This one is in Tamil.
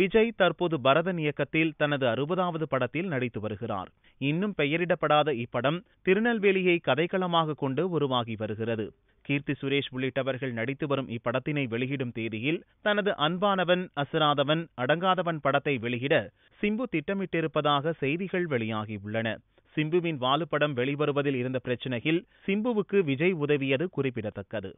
விஜய் தற்போது பரதன் இயக்கத்தில் தனது அறுபதாவது படத்தில் நடித்து வருகிறார் இன்னும் பெயரிடப்படாத இப்படம் திருநெல்வேலியை கதைக்களமாக கொண்டு உருவாகி வருகிறது கீர்த்தி சுரேஷ் உள்ளிட்டவர்கள் நடித்து வரும் இப்படத்தினை வெளியிடும் தேதியில் தனது அன்பானவன் அசராதவன் அடங்காதவன் படத்தை வெளியிட சிம்பு திட்டமிட்டிருப்பதாக செய்திகள் வெளியாகியுள்ளன சிம்புவின் வாலு படம் வெளிவருவதில் இருந்த பிரச்சனையில் சிம்புவுக்கு விஜய் உதவியது குறிப்பிடத்தக்கது